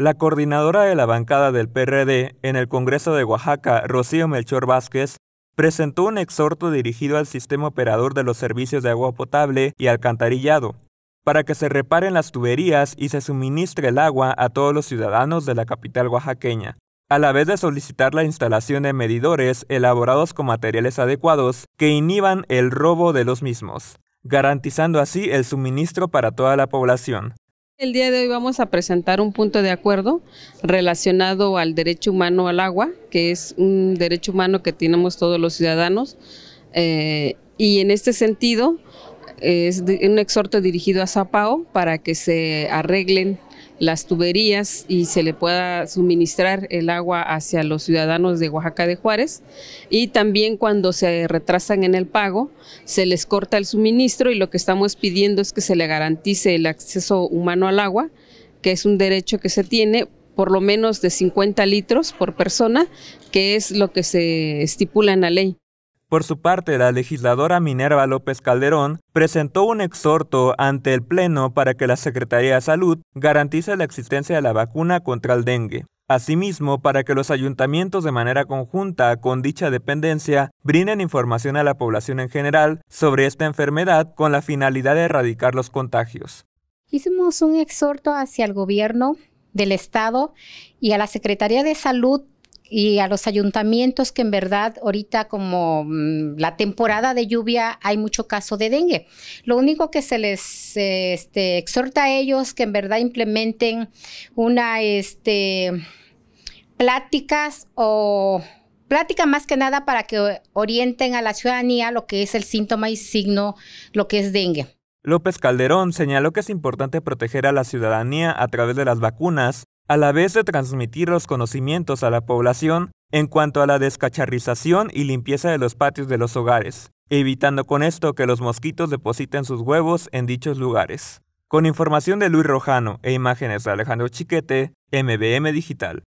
La coordinadora de la bancada del PRD en el Congreso de Oaxaca, Rocío Melchor Vázquez, presentó un exhorto dirigido al sistema operador de los servicios de agua potable y alcantarillado, para que se reparen las tuberías y se suministre el agua a todos los ciudadanos de la capital oaxaqueña, a la vez de solicitar la instalación de medidores elaborados con materiales adecuados que inhiban el robo de los mismos, garantizando así el suministro para toda la población. El día de hoy vamos a presentar un punto de acuerdo relacionado al derecho humano al agua, que es un derecho humano que tenemos todos los ciudadanos. Eh, y en este sentido, es un exhorto dirigido a Zapao para que se arreglen las tuberías y se le pueda suministrar el agua hacia los ciudadanos de Oaxaca de Juárez y también cuando se retrasan en el pago se les corta el suministro y lo que estamos pidiendo es que se le garantice el acceso humano al agua, que es un derecho que se tiene por lo menos de 50 litros por persona, que es lo que se estipula en la ley. Por su parte, la legisladora Minerva López Calderón presentó un exhorto ante el Pleno para que la Secretaría de Salud garantice la existencia de la vacuna contra el dengue. Asimismo, para que los ayuntamientos de manera conjunta con dicha dependencia brinden información a la población en general sobre esta enfermedad con la finalidad de erradicar los contagios. Hicimos un exhorto hacia el gobierno del Estado y a la Secretaría de Salud y a los ayuntamientos que en verdad ahorita como mm, la temporada de lluvia hay mucho caso de dengue. Lo único que se les eh, este, exhorta a ellos que en verdad implementen una este, pláticas o plática más que nada para que orienten a la ciudadanía lo que es el síntoma y signo, lo que es dengue. López Calderón señaló que es importante proteger a la ciudadanía a través de las vacunas a la vez de transmitir los conocimientos a la población en cuanto a la descacharrización y limpieza de los patios de los hogares, evitando con esto que los mosquitos depositen sus huevos en dichos lugares. Con información de Luis Rojano e imágenes de Alejandro Chiquete, MBM Digital.